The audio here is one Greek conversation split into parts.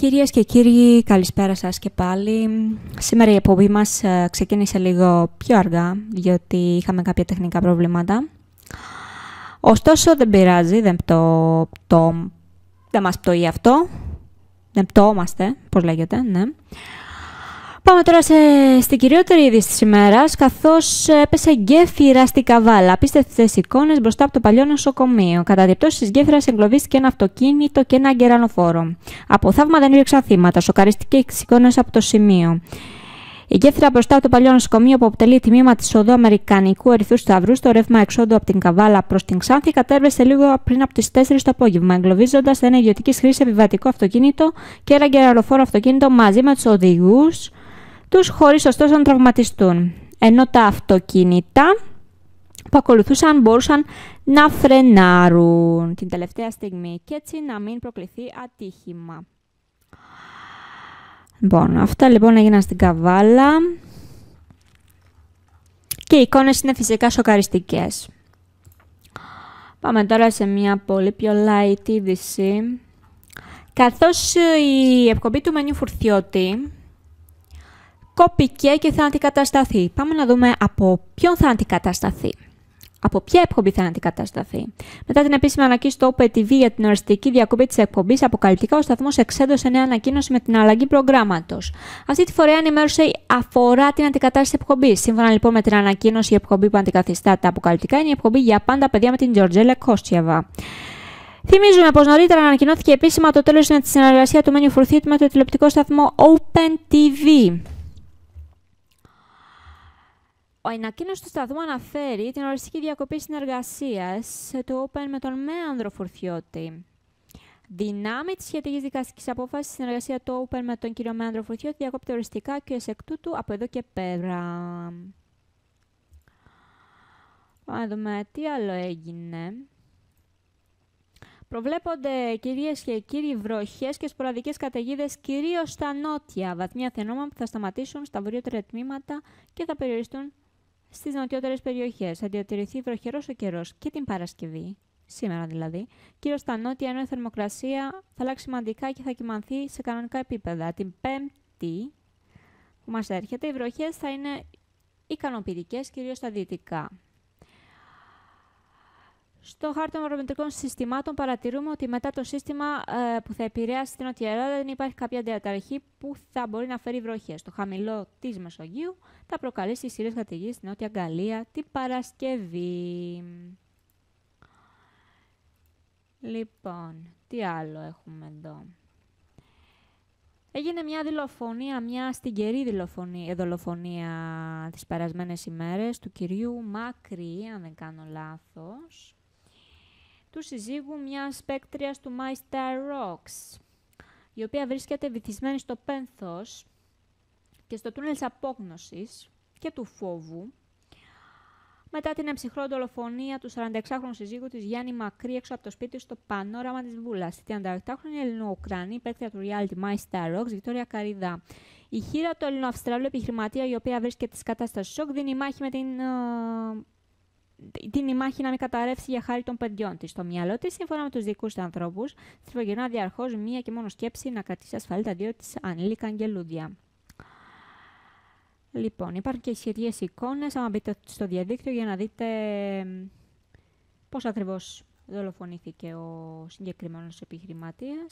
Κυρίες και κύριοι, καλησπέρα σας και πάλι. Σήμερα η εκπομπή μας ε, ξεκίνησε λίγο πιο αργά, διότι είχαμε κάποια τεχνικά προβλήματα. Ωστόσο, δεν πειράζει, δεν, πτω, δεν μας πτωεί αυτό. Δεν πτώμαστε, πώς λέγεται, ναι. Πάμε τώρα σε, στην κυριότερη είδηση της ημέρας, καθώς έπεσε γέφυρα στην Καβάλα. Απίστευτες εικόνες μπροστά από το παλιό νοσοκομείο. Κατά τη πτώση της γέφυρας εγκλωβίστηκε ένα αυτοκίνητο και ένα αγκερανόφόρο. Από θαύμα δεν ήρξαν θύματα. Σοκαριστικές εικόνες από το σημείο. Η γέφυρα μπροστά από το παλιό νοσοκομείο που αποτελεί τμήμα της οδού Αμερικανικού Ερυθρού Σταυρού το ρεύμα εξόδου από την Καβάλα προς την Ξάνθη κατέβρεσε λίγο πριν από τις 4 το απόγευμα, εγκλωβίζοντας ένα ιδιωτικής χρήσης επιβατικό αυτοκίνητο και ένα γεραλοφόρο αυτοκίνητο μαζί με τους οδηγούς τους χωρίς ωστόσο να τραυματιστούν. Ενώ τα αυτοκίνητα που ακολουθούσαν μπορούσαν να φρενάρουν την τελευταία στιγμή και έτσι να μην προκληθεί ατύχημα. Λοιπόν, αυτά λοιπόν έγιναν στην Καβάλα και οι εικόνες είναι φυσικά σοκαριστικές. Πάμε τώρα σε μια πολύ πιο light είδηση. Καθώς η ευκοπή του Μενιού Φουρθιώτη κόπηκε και θα αντικατασταθεί. Πάμε να δούμε από ποιον θα αντικατασταθεί. Από ποια εκπομπή θα αντικατασταθεί. Μετά την επίσημη ανακοίνωση του TV για την οριστική διακοπή της εκπομπής, αποκαλυπτικά ο σταθμός εξέδωσε νέα ανακοίνωση με την αλλαγή προγράμματος. Αυτή τη φορά ενημέρωση αφορά την αντικατάσταση εκπομπής. Σύμφωνα λοιπόν με την ανακοίνωση, η εκπομπή που αντικαθιστά τα αποκαλυπτικά είναι η εκπομπή για πάντα παιδιά με την Τζορτζέλα Κόστιαβα. Θυμίζουμε πως νωρίτερα ανακοινώθηκε επίσημα το τέλος με της συνεργασίας του Μένιου Φουρθίτ με το τηλεοπτικό σταθμό Open TV. Ο ανακοίνωση του σταθμού αναφέρει την οριστική διακοπή συνεργασίας του Open με τον Μέανδρο Φουρθιώτη. Δυνάμει της σχετικής δικαστικής απόφασης, η συνεργασία του Open με τον κύριο Μέανδρο Φουρθιώτη διακόπτει οριστικά και ως εκ τούτου από εδώ και πέρα. Πάμε να δούμε τι άλλο έγινε. Προβλέπονται κυρίες και κύριοι βροχές και σποραδικές καταιγίδες, κυρίως στα νότια βαθμία θενόμενα που θα σταματήσουν στα βορειότερα τμήματα και θα περιοριστούν στις νοτιότερες περιοχές. Θα διατηρηθεί βροχερός ο καιρός και την Παρασκευή, σήμερα δηλαδή. Κύριο στα νότια, ενώ η θερμοκρασία θα αλλάξει σημαντικά και θα κοιμανθεί σε κανονικά επίπεδα. Την Πέμπτη που μας έρχεται, οι βροχές θα είναι ικανοποιητικές, κυρίως στα δυτικά. Στο χάρτη των βαρομετρικών συστημάτων παρατηρούμε ότι μετά το σύστημα ε, που θα επηρεάσει την Νότια Ελλάδα δεν υπάρχει κάποια διαταραχή που θα μπορεί να φέρει βροχές. Το χαμηλό της Μεσογείου θα προκαλέσει ισχυρές καταιγίδες στην Νότια Γαλλία την Παρασκευή. Λοιπόν, τι άλλο έχουμε εδώ. Έγινε μια δολοφονία, μια στιγκερή δολοφονία ε, τις περασμένες ημέρες του κυρίου Μάκρη, αν δεν κάνω λάθος του συζύγου μιας παίκτριας του My Star Rocks, η οποία βρίσκεται βυθισμένη στο πένθος και στο τούνελ της απόγνωσης και του φόβου, μετά την εμψυχρό δολοφονία του 46χρονου συζύγου της Γιάννη Μακρύ έξω από το σπίτι στο πανόραμα της Βούλας. Η 38χρονη Ελληνοουκρανή, παίκτρια του reality My Star Rocks, Βικτόρια Καριδά. Η χείρα του Ελληνοαυστραλού επιχειρηματία, η οποία βρίσκεται τη κατάσταση σοκ, δίνει μάχη με την ε, την η μάχη να μην καταρρεύσει για χάρη των παιδιών της. Στο μυαλό της, σύμφωνα με τους δικούς της ανθρώπους, τριγυρνά διαρχώ μία και μόνο σκέψη να κρατήσει ασφαλή τα δύο της ανήλικα αγγελούδια. Λοιπόν, υπάρχουν και σχετικέ εικόνε. Αν μπείτε στο διαδίκτυο για να δείτε πώς ακριβώς δολοφονήθηκε ο συγκεκριμένος επιχειρηματίας.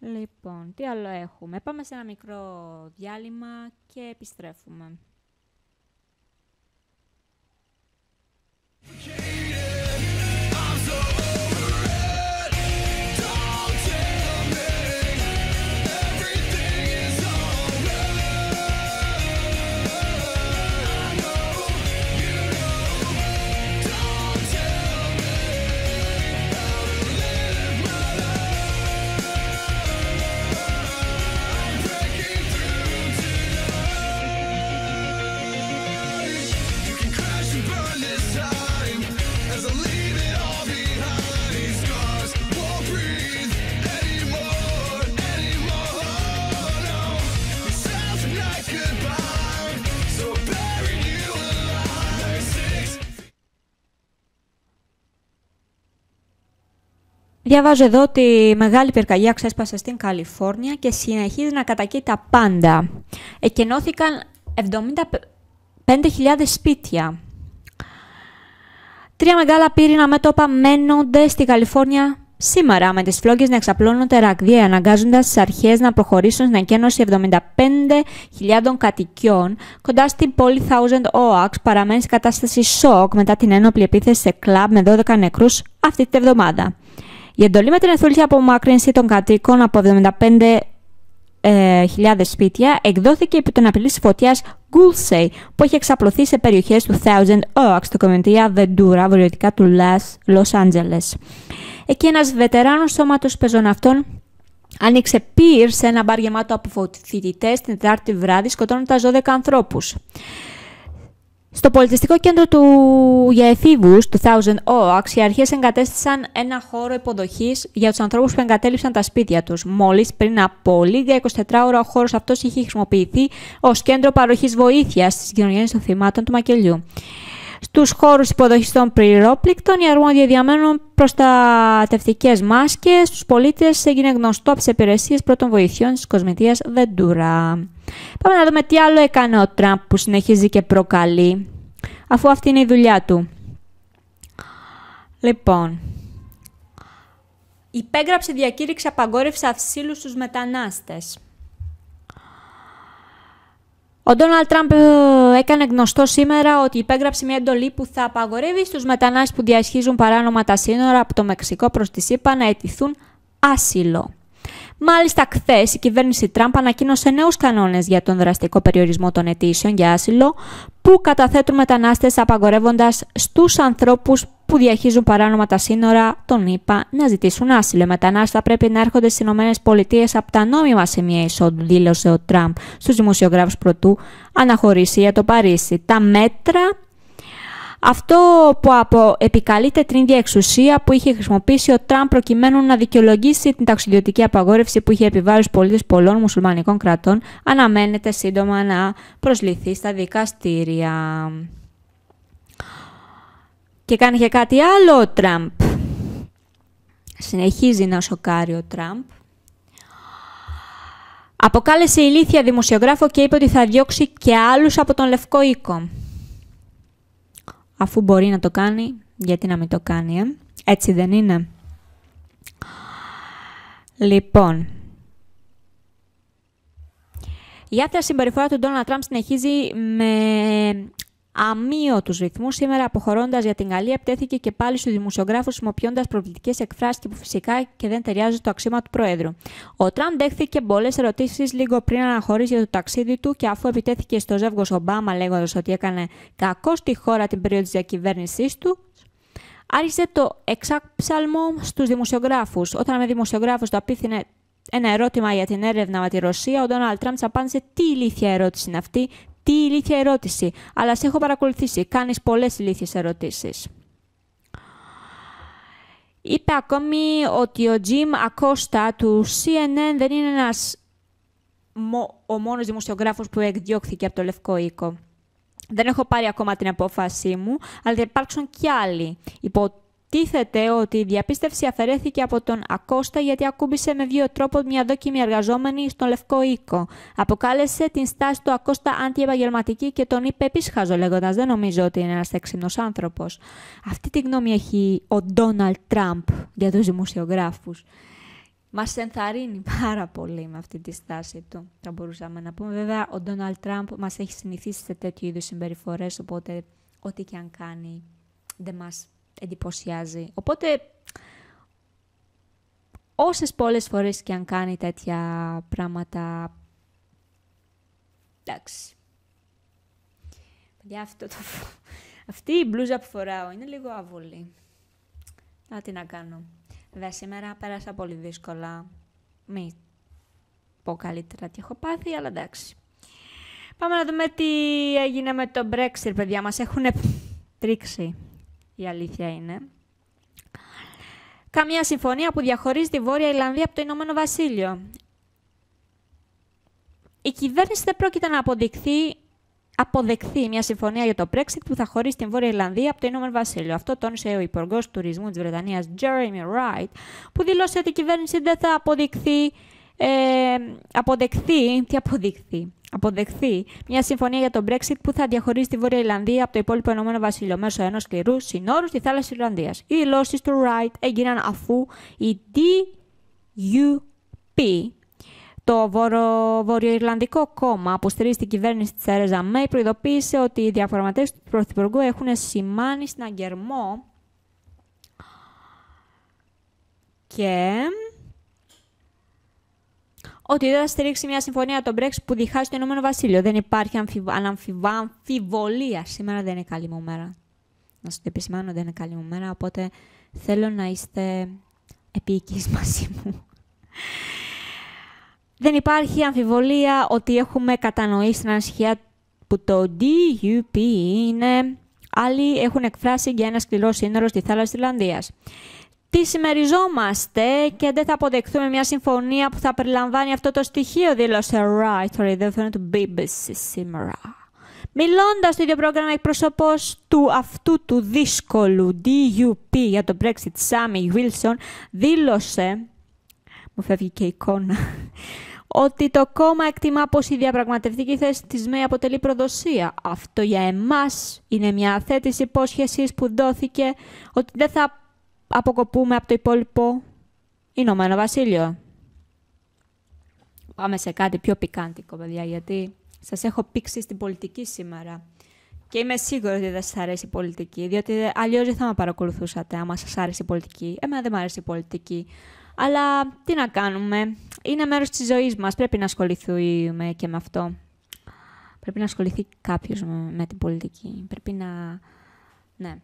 Λοιπόν, τι άλλο έχουμε. Πάμε σε ένα μικρό διάλειμμα και επιστρέφουμε. Yeah. Διαβάζω εδώ ότι η μεγάλη πυρκαγιά ξέσπασε στην Καλιφόρνια και συνεχίζει να κατακεί τα πάντα. Εκενώθηκαν 75.000 σπίτια. Τρία μεγάλα πύρινα μέτωπα μένονται στη Καλιφόρνια σήμερα με τις φλόγες να εξαπλώνονται ραγδαία αναγκάζοντας τις αρχές να προχωρήσουν στην εκένωση 75.000 κατοικιών. Κοντά στην πόλη Thousand Oaks παραμένει σε κατάσταση σοκ μετά την ένοπλη επίθεση σε κλαμπ με 12 νεκρούς αυτή τη εβδομάδα. Η εντολή την από απομάκρυνση των κατοίκων από 75.000 ε, σπίτια εκδόθηκε επί των απειλής φωτιάς Γκούλσεϊ που έχει εξαπλωθεί σε περιοχές του Thousand Oaks, το The Dura, βορειοδυτικά του Las, Los Angeles. Εκεί ένας βετεράνος σώματος πεζοναυτών άνοιξε πύρ σε ένα μπαρ γεμάτο από φοιτητές την Τετάρτη βράδυ σκοτώνοντας 12 ανθρώπους. Στο πολιτιστικό κέντρο του εφήβους του 1000 Oaks, οι αρχές εγκατέστησαν ένα χώρο υποδοχής για τους ανθρώπους που εγκατέλειψαν τα σπίτια τους. Μόλις πριν από λίγα 24 ώρα ο χώρος αυτός είχε χρησιμοποιηθεί ως κέντρο παροχής βοήθειας, στις κοινωνίες των θυμάτων του Μακελιού. Στους χώρους υποδοχής των πληρόπληκτών, οι αρμόδιοι διαμένουν προστατευτικέ μάσκες στους πολίτες έγινε γνωστό από τις υπηρεσίες πρώτων βοηθειών της κοσμητείας Βεντούρα. Πάμε να δούμε τι άλλο έκανε ο Τραμπ που συνεχίζει και προκαλεί, αφού αυτή είναι η δουλειά του. Λοιπόν, υπέγραψε διακήρυξη απαγόρευση αυσίλου στους μετανάστες. Ο Ντόναλτ Τραμπ ε, έκανε γνωστό σήμερα ότι υπέγραψε μια εντολή που θα απαγορεύει στους μετανάστες που διασχίζουν παράνομα τα σύνορα από το Μεξικό προς τη ΣΥΠΑ να αιτηθούν άσυλο. Μάλιστα, χθες η κυβέρνηση Τραμπ ανακοίνωσε νέους κανόνες για τον δραστικό περιορισμό των αιτήσεων για άσυλο που καταθέτουν μετανάστες απαγορεύοντας στους ανθρώπους που διαχείζουν παράνομα τα σύνορα, τον είπα, να ζητήσουν άσυλο. μετανάστε πρέπει να έρχονται στις ΗΠΑ από τα νόμιμα σημεία εισόδου, δήλωσε ο Τραμπ στους δημοσιογράφους πρωτού αναχωρήσει για το Παρίσι. Τα μέτρα αυτό που από επικαλείται ίδια εξουσία που είχε χρησιμοποιήσει ο Τραμπ προκειμένου να δικαιολογήσει την ταξιδιωτική απαγόρευση που είχε επιβάλει στους πολίτες πολλών μουσουλμανικών κρατών αναμένεται σύντομα να προσληθεί στα δικαστήρια. Και κάνει και κάτι άλλο ο Τραμπ. Συνεχίζει να σοκάρει ο Τραμπ. Αποκάλεσε ηλίθια δημοσιογράφο και είπε ότι θα διώξει και άλλους από τον Λευκό Οίκο. Αφού μπορεί να το κάνει, γιατί να μην το κάνει, ε? Έτσι δεν είναι. Λοιπόν, η άθρα συμπεριφορά του Ντόναλτ Τραμπ συνεχίζει με αμύωτους ρυθμούς. Σήμερα, αποχωρώντας για την Γαλλία, επιτέθηκε και πάλι στους δημοσιογράφους χρησιμοποιώντας προβλητικές εκφράσεις και που φυσικά και δεν ταιριάζει το αξίμα του Προέδρου. Ο Τραμπ δέχθηκε πολλές ερωτήσεις λίγο πριν αναχωρήσει για το ταξίδι του και αφού επιτέθηκε στο ζεύγος Ομπάμα λέγοντας ότι έκανε κακό στη χώρα την περίοδο της διακυβέρνησής του, άρχισε το εξάψαλμο στους δημοσιογράφους. Όταν με δημοσιογράφος το απίθυνε ένα ερώτημα για την έρευνα με τη Ρωσία, ο Ντόναλτ Τραμπ απάντησε τι ηλίθια ερώτηση είναι αυτή, τι ηλίθια ερώτηση, αλλά σε έχω παρακολουθήσει. Κάνεις πολλές ηλίθιες ερωτήσεις. Είπε ακόμη ότι ο Jim Ακώστα του CNN δεν είναι ένας ο μόνος δημοσιογράφος που εκδιώχθηκε από το Λευκό Οίκο. Δεν έχω πάρει ακόμα την απόφασή μου, αλλά θα υπάρξουν και άλλοι υπό Υποτίθεται ότι η διαπίστευση αφαιρέθηκε από τον Ακώστα γιατί ακούμπησε με βίο τρόπο μια δόκιμη εργαζόμενη στον Λευκό Οίκο. Αποκάλεσε την στάση του Ακώστα αντιεπαγγελματική και τον είπε επίσχαζο λέγοντας: Δεν νομίζω ότι είναι ένας έξυπνο άνθρωπος. Αυτή τη γνώμη έχει ο Ντόναλτ Τραμπ για τους δημοσιογράφους. Μας ενθαρρύνει πάρα πολύ με αυτή τη στάση του, θα μπορούσαμε να πούμε. Βέβαια, ο Ντόναλτ Τραμπ μας έχει συνηθίσει σε τέτοιου είδους συμπεριφορές, οπότε ό,τι και αν κάνει δεν μας εντυπωσιάζει. Οπότε, όσες πολλές φορές και αν κάνει τέτοια πράγματα, εντάξει. Παιδιά, αυτό το... αυτή η μπλούζα που φοράω είναι λίγο άβολη. να τι να κάνω. Βέβαια, σήμερα πέρασα πολύ δύσκολα. Μη πω καλύτερα τι έχω πάθει, αλλά εντάξει. Πάμε να δούμε τι έγινε με το Brexit, παιδιά. Μας έχουν τρίξει η αλήθεια είναι. Καμία συμφωνία που διαχωρίζει τη Βόρεια Ιρλανδία από το Ηνωμένο Βασίλειο. Η κυβέρνηση δεν πρόκειται να αποδειχθεί, αποδεχθεί μια συμφωνία για το Brexit που θα χωρίσει την Βόρεια Ιρλανδία από το Ηνωμένο Βασίλειο. Αυτό τόνισε ο Υπουργός Τουρισμού της Βρετανίας, Jeremy Wright, που δήλωσε ότι η κυβέρνηση δεν θα αποδειχθεί ε, αποδεχθεί, τι μια συμφωνία για το Brexit που θα διαχωρίσει τη Βόρεια Ιρλανδία από το υπόλοιπο Ενωμένο Βασίλειο μέσω ενός σκληρού συνόρου στη θάλασσα Ιρλανδίας. Οι δηλώσει του Wright έγιναν αφού η DUP, το Βορο... Βορειοϊρλανδικό κόμμα που στηρίζει την κυβέρνηση της Θέρεζα Μέη προειδοποίησε ότι οι διαπραγματεύσεις του Πρωθυπουργού έχουν σημάνει στην και ότι δεν θα στηρίξει μια συμφωνία των Brexit που διχάζει το Ηνωμένο Βασίλειο. Δεν υπάρχει αναμφιβολία. Σήμερα δεν είναι καλή μου μέρα. Να σου το επισημάνω, δεν είναι καλή μου μέρα. Οπότε θέλω να είστε επίοικοι μαζί μου. δεν υπάρχει αμφιβολία ότι έχουμε κατανοήσει την ανησυχία που το DUP είναι. Άλλοι έχουν εκφράσει για ένα σκληρό σύνορο στη θάλασσα της τι συμμεριζόμαστε και δεν θα αποδεχθούμε μια συμφωνία που θα περιλαμβάνει αυτό το στοιχείο, δήλωσε ο Wright, η ραδιόφωνο του BBC σήμερα. Μιλώντας στο ίδιο πρόγραμμα εκπροσωπός του αυτού του δύσκολου DUP για το Brexit, Σάμι Wilson, δήλωσε. Μου φεύγει και η εικόνα ότι το κόμμα εκτιμά πως η διαπραγματευτική θέση της ΜΕΙ αποτελεί προδοσία. Αυτό για εμάς είναι μια θέτηση υπόσχεσης που δόθηκε ότι δεν θα αποκοπούμε από το υπόλοιπο Ηνωμένο Βασίλειο. Πάμε σε κάτι πιο πικάντικο, παιδιά, γιατί σας έχω πήξει στην πολιτική σήμερα. Και είμαι σίγουρη ότι δεν σας αρέσει η πολιτική, διότι αλλιώς δεν θα με παρακολουθούσατε άμα σας άρεσε η πολιτική. Εμένα δεν μου αρέσει η πολιτική. Αλλά τι να κάνουμε. Είναι μέρος της ζωής μας. Πρέπει να ασχοληθούμε και με αυτό. Πρέπει να ασχοληθεί κάποιος με, με την πολιτική. Πρέπει να. Ναι.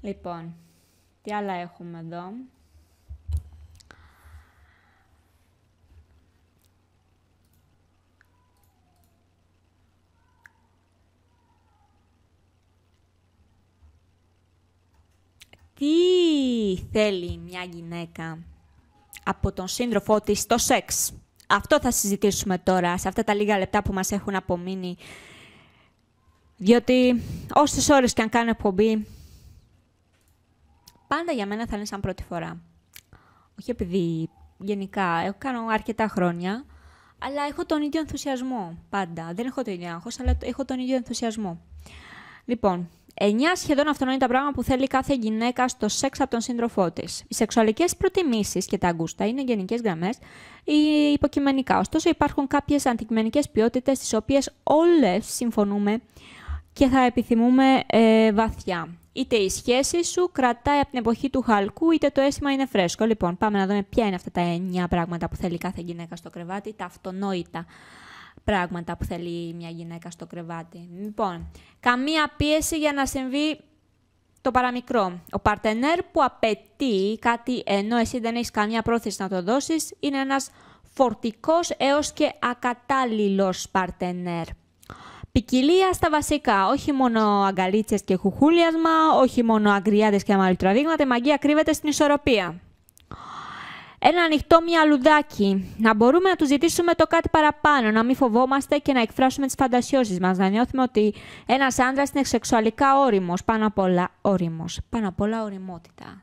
Λοιπόν, τι άλλα έχουμε εδώ. Τι θέλει μια γυναίκα από τον σύντροφό της στο σεξ. Αυτό θα συζητήσουμε τώρα, σε αυτά τα λίγα λεπτά που μας έχουν απομείνει. Διότι όσες ώρες και αν κάνω εκπομπή, πάντα για μένα θα είναι σαν πρώτη φορά. Όχι επειδή γενικά, έχω κάνω αρκετά χρόνια, αλλά έχω τον ίδιο ενθουσιασμό πάντα. Δεν έχω το ίδιο άγχος, αλλά έχω τον ίδιο ενθουσιασμό. Λοιπόν, εννιά σχεδόν είναι τα πράγματα που θέλει κάθε γυναίκα στο σεξ από τον σύντροφό της. Οι σεξουαλικές προτιμήσεις και τα αγκούστα είναι γενικές γραμμές ή υποκειμενικά. Ωστόσο, υπάρχουν κάποιες αντικειμενικές ποιότητες, τις οποίες όλες συμφωνούμε και θα επιθυμούμε ε, βαθιά. Είτε η σχέση σου κρατάει από την εποχή του χαλκού, είτε το αίσθημα είναι φρέσκο. Λοιπόν, πάμε να δούμε ποια είναι αυτά τα εννιά πράγματα που θέλει κάθε γυναίκα στο κρεβάτι, τα αυτονόητα πράγματα που θέλει μια γυναίκα στο κρεβάτι. Λοιπόν, καμία πίεση για να συμβεί το παραμικρό. Ο παρτενέρ που απαιτεί κάτι ενώ εσύ δεν έχεις καμία πρόθεση να το δώσεις, είναι ένας φορτικός έως και ακατάλληλος παρτενέρ. Πικιλία στα βασικά. Όχι μόνο αγκαλίτσε και χουχούλιασμα, όχι μόνο αγκριάδε και αμαλυτραδείγματα. Η μαγεία κρύβεται στην ισορροπία. Ένα ανοιχτό μυαλουδάκι. Να μπορούμε να του ζητήσουμε το κάτι παραπάνω, να μην φοβόμαστε και να εκφράσουμε τις φαντασιώσεις μας. Να νιώθουμε ότι ένας άντρας είναι σεξουαλικά όριμος. Πάνω απ' όλα Πάνω απ' όλα οριμότητα.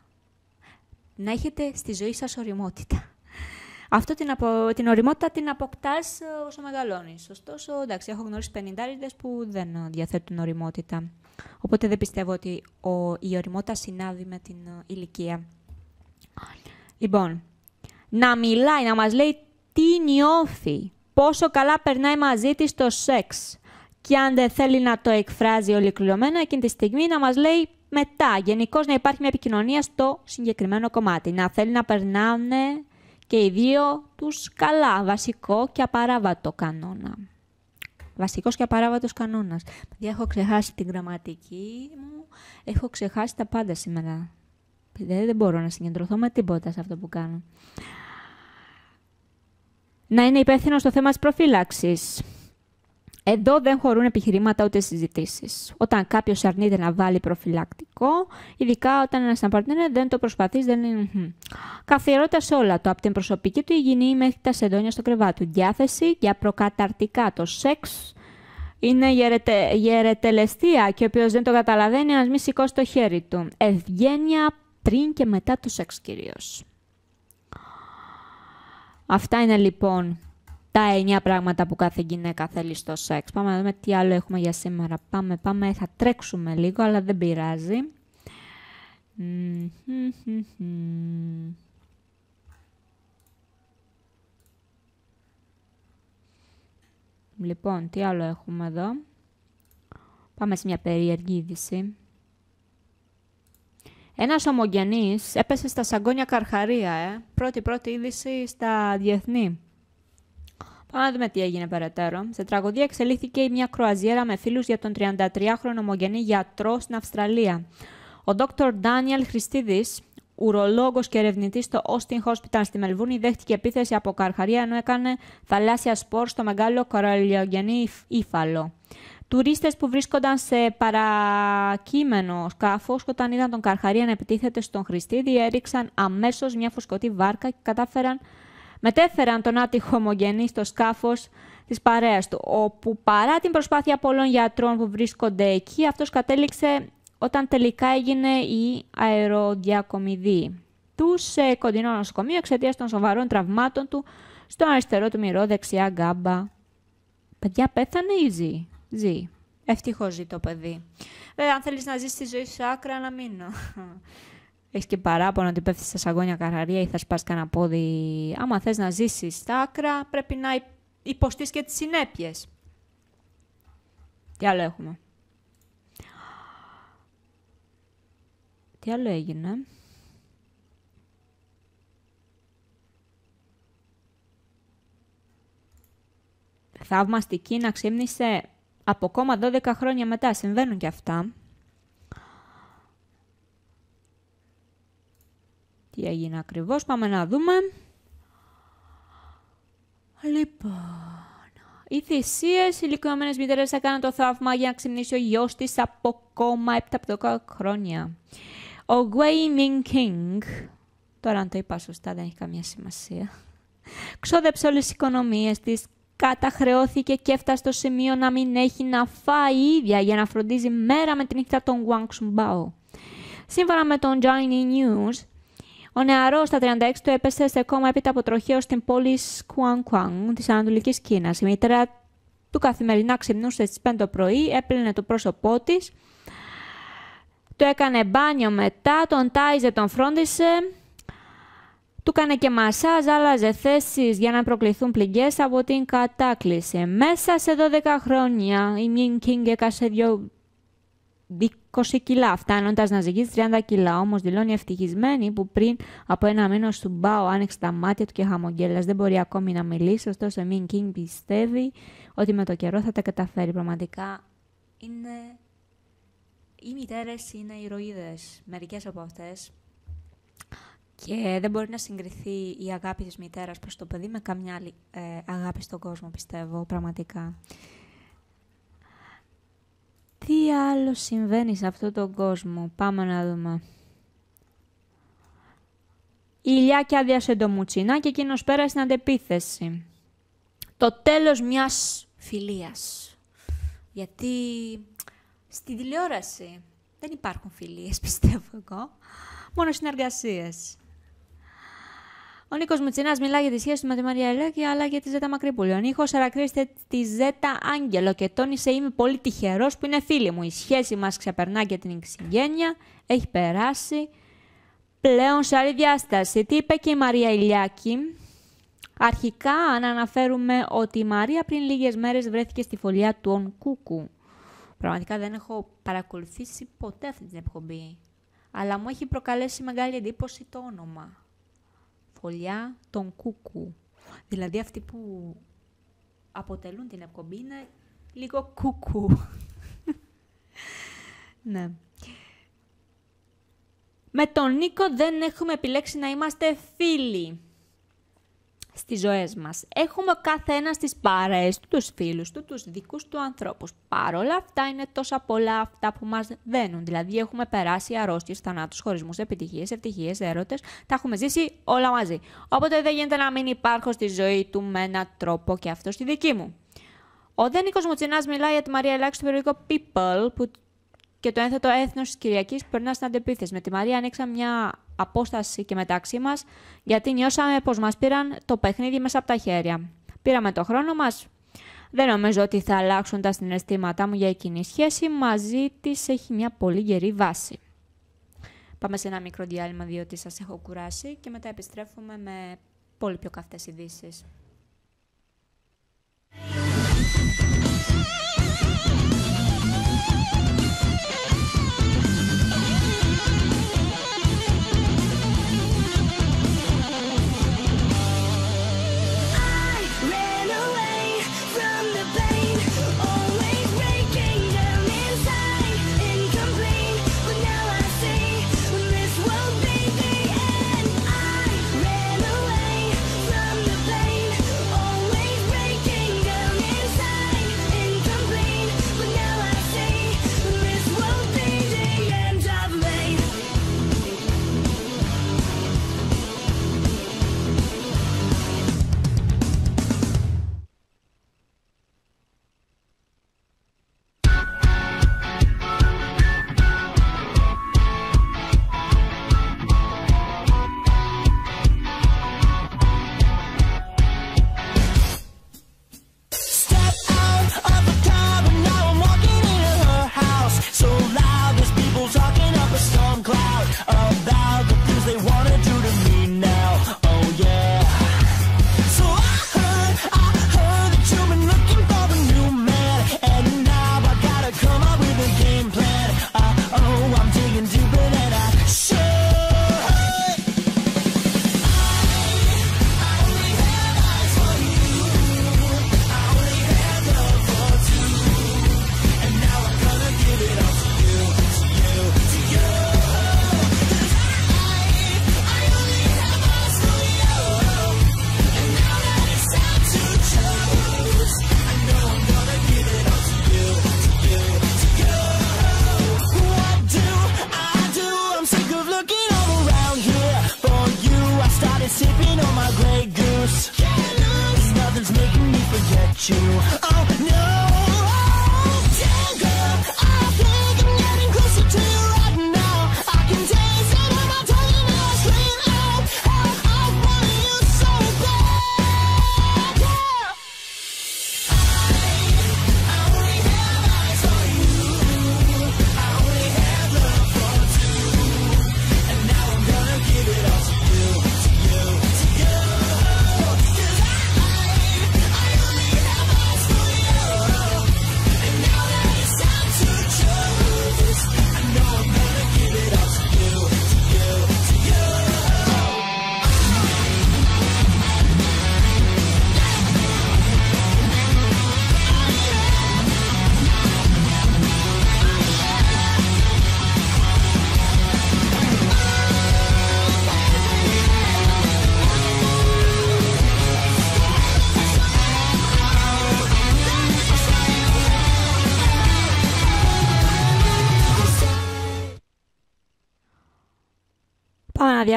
Να έχετε στη ζωή σας οριμότητα. Αυτό την, απο, την οριμότητα την αποκτάς ε, όσο μεγαλώνεις. Ωστόσο, εντάξει, έχω γνωρίσει 50 που δεν ε, διαθέτουν οριμότητα. Οπότε δεν πιστεύω ότι ο, η οριμότητα συνάδει με την ε, ηλικία. Λοιπόν, να μιλάει, να μας λέει τι νιώθει, πόσο καλά περνάει μαζί της το σεξ και αν δεν θέλει να το εκφράζει ολοκληρωμένα εκείνη τη στιγμή να μας λέει μετά, γενικώς να υπάρχει μια επικοινωνία στο συγκεκριμένο κομμάτι. Να θέλει να περνάνε και οι δύο τους καλά, βασικό και απαράβατο κανόνα. Βασικός και απαράβατος κανόνας. Παιδιά, έχω ξεχάσει την γραμματική μου, έχω ξεχάσει τα πάντα σήμερα. Δεν, δεν μπορώ να συγκεντρωθώ με τίποτα σε αυτό που κάνω. Να είναι υπεύθυνο στο θέμα της προφύλαξης. Εδώ δεν χωρούν επιχειρήματα ούτε συζητήσεις. Όταν κάποιος αρνείται να βάλει προφυλακτικό, ειδικά όταν ένας απαρτίνε δεν το προσπαθείς, δεν είναι. Καθιερώντας όλα το, από την προσωπική του υγιεινή μέχρι τα σεντόνια στο κρεβάτι του. Διάθεση για προκαταρτικά. Το σεξ είναι γερετε, γερετελεστία και ο οποίος δεν το καταλαβαίνει, να μην σηκώσει το χέρι του. Ευγένεια πριν και μετά το σεξ κυρίως. Αυτά είναι λοιπόν τα εννιά πράγματα που κάθε γυναίκα θέλει στο σεξ. Πάμε να δούμε τι άλλο έχουμε για σήμερα. Πάμε, πάμε, θα τρέξουμε λίγο, αλλά δεν πειράζει. Λοιπόν, τι άλλο έχουμε εδώ. Πάμε σε μια περίεργη είδηση. Ένας ομογενής έπεσε στα σαγκόνια καρχαρία, ε. Πρώτη-πρώτη είδηση στα διεθνή. Πάμε να δούμε τι έγινε περαιτέρω. Σε τραγωδία εξελίχθηκε μια κρουαζιέρα με φίλους για τον 33χρονο ομογενή γιατρό στην Αυστραλία. Ο Dr. Daniel Χριστίδης, ουρολόγος και ερευνητής στο Austin Hospital στη Μελβούνη, δέχτηκε επίθεση από καρχαρία ενώ έκανε θαλάσσια σπορ στο μεγάλο κοραλιογενή ύφαλο. Τουρίστες που βρίσκονταν σε παρακείμενο σκάφος όταν είδαν τον Καρχαρία να επιτίθεται στον Χριστίδη έριξαν αμέσως μια φουσκωτή βάρκα και κατάφεραν μετέφεραν τον άτυχο Χομογενή στο σκάφος της παρέας του, όπου παρά την προσπάθεια πολλών γιατρών που βρίσκονται εκεί, αυτός κατέληξε όταν τελικά έγινε η αεροδιακομιδή του σε κοντινό νοσοκομείο εξαιτίας των σοβαρών τραυμάτων του στο αριστερό του μυρό, δεξιά γκάμπα. Παιδιά, πέθανε ή ζει. Ζει. Ευτυχώς ζει το παιδί. Βέβαια, ε, αν θέλεις να ζεις τη ζωή σου άκρα, να μείνω έχεις και παράπονο ότι πέφτεις στα σαγόνια καραρία ή θα σπάσει κανένα πόδι. Άμα θες να ζήσεις στα άκρα, πρέπει να υποστείς και τις συνέπειες. Τι άλλο έχουμε. Τι άλλο έγινε. Θαύμαστη να ξύπνησε από ακόμα 12 χρόνια μετά. Συμβαίνουν και αυτά. Τι έγινε ακριβώς, πάμε να δούμε. Λοιπόν, οι θυσίες ηλικιωμένε μητέρες έκαναν το θαύμα για να ξυπνήσει ο γιος της από κόμμα 7 από χρόνια. Ο Γκουέι Μιν Κίνγκ, τώρα αν το είπα σωστά δεν έχει καμία σημασία, ξόδεψε όλες τις οικονομίες της, καταχρεώθηκε και έφτασε στο σημείο να μην έχει να φάει η ίδια για να φροντίζει μέρα με τη νύχτα τον Wang Σύμφωνα με τον Johnny News, ο νεαρός στα 36 του έπεσε σε κόμμα έπειτα από τροχαίο στην πόλη Σκουανκουάνγκ της Ανατολικής Κίνας. Η μητέρα του καθημερινά ξυπνούσε στις 5 το πρωί, έπλυνε το πρόσωπό της, το έκανε μπάνιο μετά, τον τάιζε, τον φρόντισε, του έκανε και μασάζ, άλλαζε θέσεις για να προκληθούν πληγές από την κατάκληση. Μέσα σε 12 χρόνια η Μιν Κίνγκ έκασε δύο 20 κιλά, φτάνοντας να ζυγίζει 30 κιλά. Όμως δηλώνει ευτυχισμένη που πριν από ένα μήνα σου μπάω, άνοιξε τα μάτια του και χαμογέλα. Δεν μπορεί ακόμη να μιλήσει. Ωστόσο, η Μην Κίνγκ πιστεύει ότι με το καιρό θα τα καταφέρει. Πραγματικά Οι μητέρες είναι ηρωίδες, μερικές από αυτές. Και δεν μπορεί να συγκριθεί η αγάπη της μητέρας προς το παιδί με καμιά άλλη ε, αγάπη στον κόσμο, πιστεύω, πραγματικά. Τι άλλο συμβαίνει σε αυτόν τον κόσμο. Πάμε να δούμε. Η Ηλιάκη άδειασε το μουτσινά και εκείνος πέρασε την αντεπίθεση. Το τέλος μιας φιλίας. Γιατί στην τηλεόραση δεν υπάρχουν φιλίες, πιστεύω εγώ. Μόνο συνεργασίες. Ο Νίκος Μουτσινά μιλά για τη σχέση με τη Μαρία Ελέκη αλλά και τη Ζέτα Μακρύπουλη. Ο Νίκο αρακρίστε τη Ζέτα Άγγελο και τόνισε: Είμαι πολύ τυχερός που είναι φίλη μου. Η σχέση μας ξεπερνά και την εξηγένεια. Έχει περάσει πλέον σε άλλη διάσταση. Τι είπε και η Μαρία Ηλιάκη. Αρχικά, αν αναφέρουμε ότι η Μαρία πριν λίγες μέρες βρέθηκε στη φωλιά του Ον Κούκου. Πραγματικά δεν έχω παρακολουθήσει ποτέ αυτή την εκπομπή. Αλλά μου έχει προκαλέσει μεγάλη εντύπωση το όνομα φωλιά των κούκου. Δηλαδή αυτοί που αποτελούν την εκπομπή είναι λίγο κούκου. ναι. Με τον Νίκο δεν έχουμε επιλέξει να είμαστε φίλοι. Στις ζωές μας. Έχουμε κάθε ένα στις παρέες του, τους φίλους του, τους δικούς του ανθρώπους. Παρ' όλα αυτά είναι τόσα πολλά αυτά που μας δένουν. Δηλαδή έχουμε περάσει αρρώστιες, θανάτους, χωρισμούς, επιτυχίες, ευτυχίες, έρωτες. Τα έχουμε ζήσει όλα μαζί. Οπότε δεν γίνεται να μην υπάρχω στη ζωή του με έναν τρόπο και αυτό στη δική μου. Ο Δένικος Μουτσινάς μιλάει για τη Μαρία Ελάξη στο περιοδικό People που και το ένθετο έθνος της Κυριακής περνά στην αντεπίθεση. Με τη Μαρία άνοιξα μια απόσταση και μεταξύ μας, γιατί νιώσαμε πως μας πήραν το παιχνίδι μέσα από τα χέρια. Πήραμε το χρόνο μας. Δεν νομίζω ότι θα αλλάξουν τα συναισθήματά μου για εκείνη η σχέση, μαζί της έχει μια πολύ γερή βάση. Πάμε σε ένα μικρό διάλειμμα διότι σας έχω κουράσει και μετά επιστρέφουμε με πολύ πιο καυτές ειδήσεις.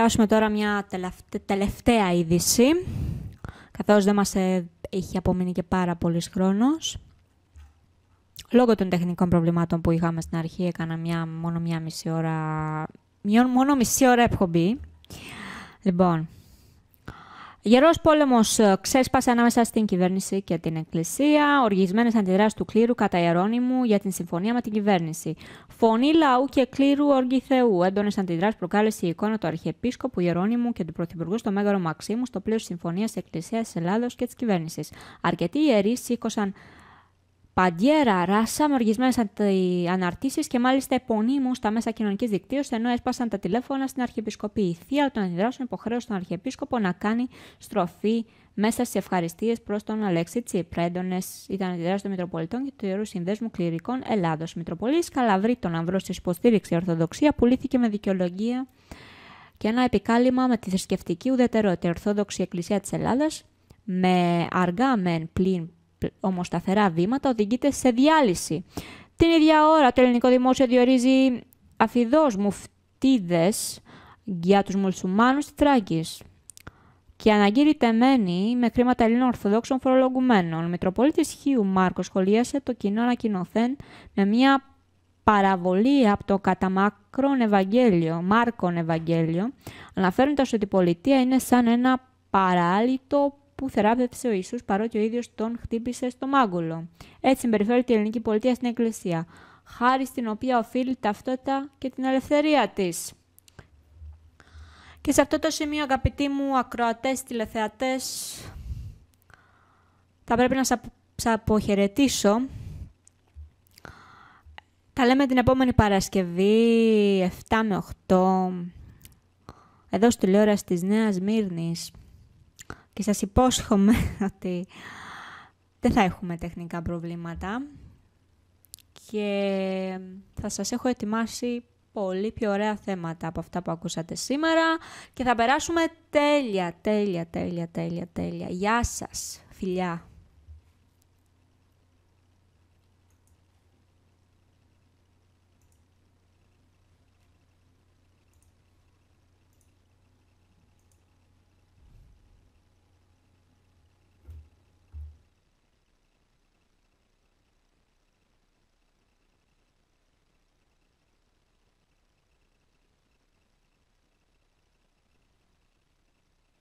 σχολιάσουμε τώρα μια τελευταία είδηση, καθώς δεν μας ε, έχει απομείνει και πάρα πολύς χρόνος. Λόγω των τεχνικών προβλημάτων που είχαμε στην αρχή, έκανα μια, μόνο μια μισή ώρα, μια, μόνο μισή ώρα Λοιπόν, Γερός Πόλεμος ε, ξέσπασε ανάμεσα στην κυβέρνηση και την Εκκλησία. Οργισμένες αντιδράσεις του κλήρου κατά Ιερώνυμου για την συμφωνία με την κυβέρνηση. Φωνή λαού και κλήρου οργή Θεού. Έντονες αντιδράσεις προκάλεσε η εικόνα του Αρχιεπίσκοπου Ιερώνυμου και του Πρωθυπουργού στο Μέγαρο Μαξίμου στο πλαίσιο συμφωνίας Εκκλησίας Ελλάδος και της κυβέρνησης. Αρκετοί ιερείς σήκωσαν Παντιέρα, ράσα με οργισμένε αναρτήσεις και μάλιστα επωνύμους στα μέσα κοινωνικής δικτύωσης, ενώ έσπασαν τα τηλέφωνα στην Αρχιεπισκοπή. Η θεία των αντιδράσεων υποχρέωσε τον Αρχιεπίσκοπο να κάνει στροφή μέσα στις ευχαριστίες προς τον Αλέξη Τσίπρα. Έντονες ήταν αντιδράσει των Μητροπολιτών και του Ιερού Συνδέσμου Κληρικών Ελλάδος. Μητροπολίτη Καλαβρή, τον Αμβρόσιο, τη η Ορθοδοξία, πουλήθηκε με δικαιολογία και ένα επικάλυμα με τη θρησκευτική ουδετερότητα. Ορθόδοξη Εκκλησία της Ελλάδας με αργά μεν πλην όμως σταθερά βήματα οδηγείται σε διάλυση. Την ίδια ώρα το ελληνικό δημόσιο διορίζει αφιδός μουφτίδες για τους μουλσουμάνους της Τράκης και αναγκύρει τεμένη με χρήματα Ελλήνων Ορθοδόξων φορολογουμένων. Ο Μητροπολίτης Χίου Μάρκος σχολίασε το κοινό ανακοινωθέν με μια παραβολή από το καταμάκρον Ευαγγέλιο, Μάρκον Ευαγγέλιο, αναφέροντας ότι η πολιτεία είναι σαν ένα παράλυτο που θεράπευσε ο Ιησούς παρότι ο ίδιος τον χτύπησε στο μάγκολο. Έτσι συμπεριφέρει η ελληνική πολιτεία στην Εκκλησία, χάρη στην οποία οφείλει ταυτότητα και την ελευθερία της. Και σε αυτό το σημείο, αγαπητοί μου ακροατές, τηλεθεατές, θα πρέπει να σας αποχαιρετήσω. Τα λέμε την επόμενη Παρασκευή, 7 με 8, εδώ στη τηλεόραση της Νέας Μύρνης και σας υπόσχομαι ότι δεν θα έχουμε τεχνικά προβλήματα και θα σας έχω ετοιμάσει πολύ πιο ωραία θέματα από αυτά που ακούσατε σήμερα και θα περάσουμε τέλεια, τέλεια, τέλεια, τέλεια, τέλεια. Γεια σας, φιλιά!